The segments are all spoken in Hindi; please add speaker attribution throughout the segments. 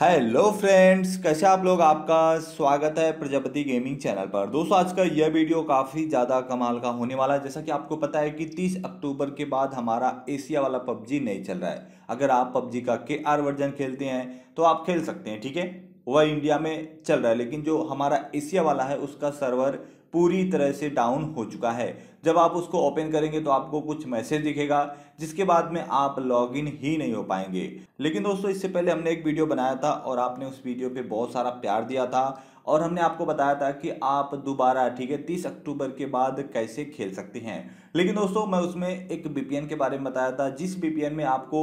Speaker 1: हेलो फ्रेंड्स कैसे आप लोग आपका स्वागत है प्रजापति गेमिंग चैनल पर दोस्तों आज का यह वीडियो काफ़ी ज़्यादा कमाल का होने वाला है जैसा कि आपको पता है कि 30 अक्टूबर के बाद हमारा एशिया वाला पबजी नहीं चल रहा है अगर आप पबजी का के आर वर्जन खेलते हैं तो आप खेल सकते हैं ठीक है वह इंडिया में चल रहा है लेकिन जो हमारा एशिया वाला है उसका सर्वर पूरी तरह से डाउन हो चुका है जब आप उसको ओपन करेंगे तो आपको कुछ मैसेज दिखेगा जिसके बाद में आप लॉगिन ही नहीं हो पाएंगे लेकिन दोस्तों इससे पहले हमने एक वीडियो बनाया था और आपने उस वीडियो पे बहुत सारा प्यार दिया था और हमने आपको बताया था कि आप दोबारा ठीक है तीस अक्टूबर के बाद कैसे खेल सकते हैं लेकिन दोस्तों मैं उसमें एक बी के बारे में बताया था जिस बी में आपको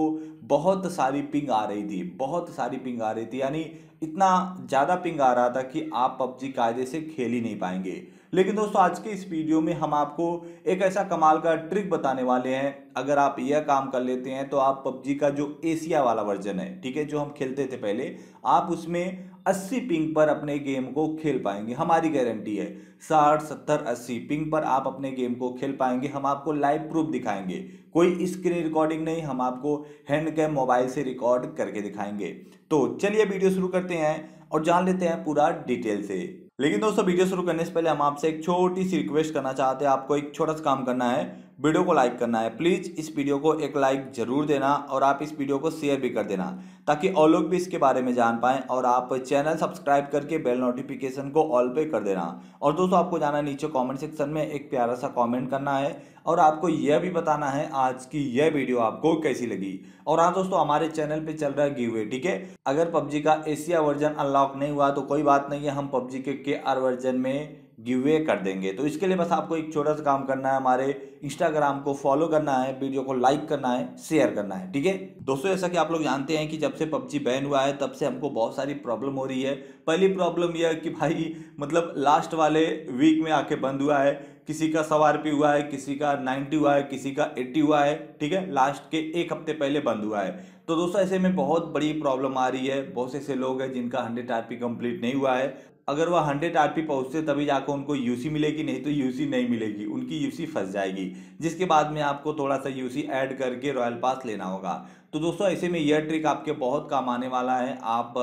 Speaker 1: बहुत सारी पिंग आ रही थी बहुत सारी पिंग आ रही थी यानी इतना ज़्यादा पिंग आ रहा था कि आप पबजी कायदे से खेल ही नहीं पाएंगे लेकिन दोस्तों आज के इस वीडियो में हम आपको एक ऐसा कमाल का ट्रिक बताने वाले हैं अगर आप यह काम कर लेते हैं तो आप पबजी का जो एशिया वाला वर्जन है ठीक है जो हम खेलते थे पहले आप उसमें 80 पिंग पर अपने गेम को खेल पाएंगे हमारी गारंटी है साठ सत्तर अस्सी पिंग पर आप अपने गेम को खेल पाएंगे हम आपको लाइव प्रूफ दिखाएंगे कोई स्क्रीन रिकॉर्डिंग नहीं हम आपको हैंड कैम मोबाइल से रिकॉर्ड करके दिखाएंगे तो चलिए वीडियो शुरू करते हैं और जान लेते हैं पूरा डिटेल से लेकिन दोस्तों वीडियो शुरू करने से पहले हम आपसे एक छोटी सी रिक्वेस्ट करना चाहते हैं आपको एक छोटा सा काम करना है वीडियो को लाइक करना है प्लीज़ इस वीडियो को एक लाइक ज़रूर देना और आप इस वीडियो को शेयर भी कर देना ताकि और लोग भी इसके बारे में जान पाएँ और आप चैनल सब्सक्राइब करके बेल नोटिफिकेशन को ऑल पे कर देना और दोस्तों आपको जाना नीचे कमेंट सेक्शन में एक प्यारा सा कमेंट करना है और आपको यह भी बताना है आज की यह वीडियो आपको कैसी लगी और हाँ दोस्तों हमारे चैनल पे चल रहा है गिवे ठीक है अगर पबजी का एशिया वर्जन अनलॉक नहीं हुआ तो कोई बात नहीं है हम पबजी के के आर वर्जन में गिव वे कर देंगे तो इसके लिए बस आपको एक छोटा सा काम करना है हमारे इंस्टाग्राम को फॉलो करना है वीडियो को लाइक करना है शेयर करना है ठीक है दोस्तों जैसा कि आप लोग जानते हैं कि जब से पबजी बैन हुआ है तब से हमको बहुत सारी प्रॉब्लम हो रही है पहली प्रॉब्लम यह है कि भाई मतलब लास्ट वाले वीक में आके बंद हुआ है किसी का सवा आर हुआ है किसी का नाइन्टी हुआ है किसी का एट्टी हुआ है ठीक है लास्ट के एक हफ्ते पहले बंद हुआ है तो दोस्तों ऐसे में बहुत बड़ी प्रॉब्लम आ रही है बहुत से ऐसे लोग हैं जिनका हंड्रेड आर कंप्लीट नहीं हुआ है अगर वह हंड्रेड आरपी पहुंचते तभी जाकर उनको यूसी मिलेगी नहीं तो यूसी नहीं मिलेगी उनकी यूसी फंस जाएगी जिसके बाद में आपको थोड़ा सा यूसी ऐड करके रॉयल पास लेना होगा तो दोस्तों ऐसे में यह ट्रिक आपके बहुत काम आने वाला है आप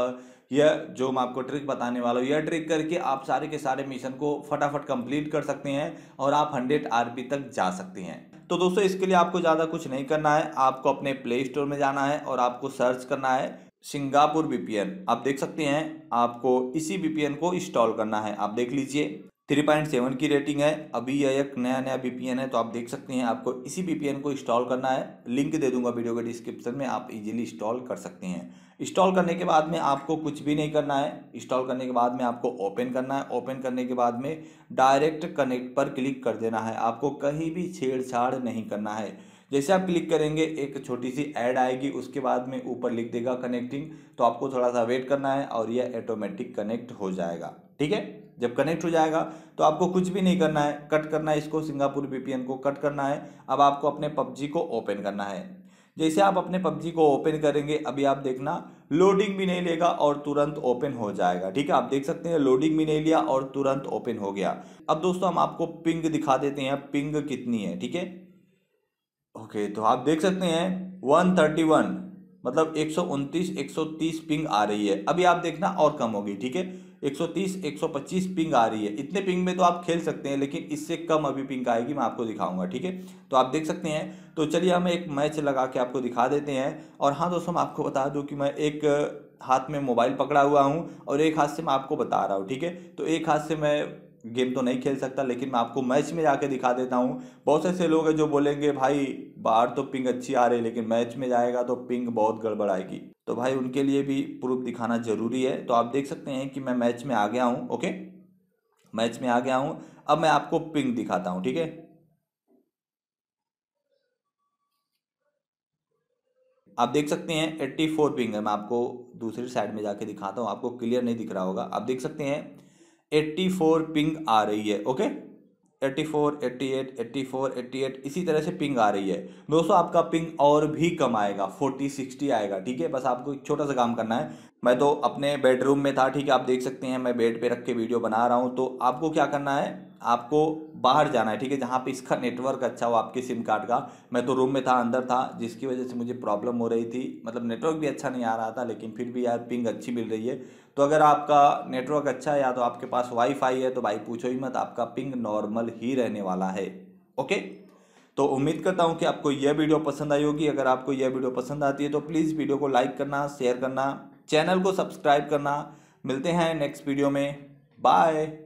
Speaker 1: यह जो मैं आपको ट्रिक बताने वाला हूँ यह ट्रिक करके आप सारे के सारे मिशन को फटाफट कंप्लीट कर सकते हैं और आप हंड्रेड पी तक जा सकते हैं तो दोस्तों इसके लिए आपको ज़्यादा कुछ नहीं करना है आपको अपने प्ले स्टोर में जाना है और आपको सर्च करना है सिंगापुर बीपीएन आप देख सकते हैं आपको इसी बीपीएन को इंस्टॉल करना है आप देख लीजिए 3.7 की रेटिंग है अभी यह एक नया नया बीपीएन है तो आप देख सकते हैं आपको इसी बीपीएन को इंस्टॉल करना है लिंक दे दूंगा वीडियो के डिस्क्रिप्शन में आप इजीली इंस्टॉल कर सकते हैं इंस्टॉल करने के बाद में आपको कुछ भी नहीं करना है इंस्टॉल करने के बाद में आपको ओपन करना है ओपन करने के बाद में डायरेक्ट कनेक्ट पर क्लिक कर देना है आपको कहीं भी छेड़छाड़ नहीं करना है जैसे आप क्लिक करेंगे एक छोटी सी ऐड आएगी उसके बाद में ऊपर लिख देगा कनेक्टिंग तो आपको थोड़ा सा वेट करना है और यह ऑटोमेटिक कनेक्ट हो जाएगा ठीक है जब कनेक्ट हो जाएगा तो आपको कुछ भी नहीं करना है कट करना है इसको सिंगापुर वीपीएन को कट करना है अब आपको अपने पबजी को ओपन करना है जैसे आप अपने पबजी को ओपन करेंगे अभी आप देखना लोडिंग भी नहीं लेगा और तुरंत ओपन हो जाएगा ठीक है आप देख सकते हैं लोडिंग भी नहीं लिया और तुरंत ओपन हो गया अब दोस्तों हम आपको पिंग दिखा देते हैं पिंग कितनी है ठीक है ओके तो आप देख सकते हैं वन थर्टी वन मतलब एक एक सौ सौ तीस पिंग आ रही है अभी आप देखना और कम होगी ठीक है 130 125 पिंग आ रही है इतने पिंग में तो आप खेल सकते हैं लेकिन इससे कम अभी पिंग आएगी मैं आपको दिखाऊंगा ठीक है तो आप देख सकते हैं तो चलिए हम एक मैच लगा के आपको दिखा देते हैं और हाँ दोस्तों मैं आपको बता दूँ कि मैं एक हाथ में मोबाइल पकड़ा हुआ हूँ और एक हाथ से मैं आपको बता रहा हूँ ठीक है तो एक हाथ से मैं गेम तो नहीं खेल सकता लेकिन मैं आपको मैच में जाके दिखा देता हूँ बहुत से लोग हैं जो बोलेंगे भाई बाहर तो पिंग अच्छी आ रही है लेकिन मैच में जाएगा तो पिंग बहुत गड़बड़ आएगी तो भाई उनके लिए भी प्रूफ दिखाना जरूरी है तो आप देख सकते हैं कि मैं मैच में आ गया हूँ ओके मैच में आ गया हूँ अब मैं आपको पिंग दिखाता हूँ ठीक है आप देख सकते हैं 84 फोर पिंग है मैं आपको दूसरी साइड में जाके दिखाता हूँ आपको क्लियर नहीं दिख रहा होगा आप देख सकते हैं 84 पिंग आ रही है ओके 84, 88, 84, 88 इसी तरह से पिंग आ रही है दोस्तों आपका पिंग और भी कम आएगा 40, 60 आएगा ठीक है बस आपको एक छोटा सा काम करना है मैं तो अपने बेडरूम में था ठीक है आप देख सकते हैं मैं बेड पे रख के वीडियो बना रहा हूँ तो आपको क्या करना है आपको बाहर जाना है ठीक है जहाँ पे इसका नेटवर्क अच्छा हो आपके सिम कार्ड का मैं तो रूम में था अंदर था जिसकी वजह से मुझे प्रॉब्लम हो रही थी मतलब नेटवर्क भी अच्छा नहीं आ रहा था लेकिन फिर भी यार पिंग अच्छी मिल रही है तो अगर आपका नेटवर्क अच्छा है या तो आपके पास वाईफाई है तो भाई पूछो ही मत आपका पिंग नॉर्मल ही रहने वाला है ओके तो उम्मीद करता हूँ कि आपको यह वीडियो पसंद आई होगी अगर आपको यह वीडियो पसंद आती है तो प्लीज़ वीडियो को लाइक करना शेयर करना चैनल को सब्सक्राइब करना मिलते हैं नेक्स्ट वीडियो में बाय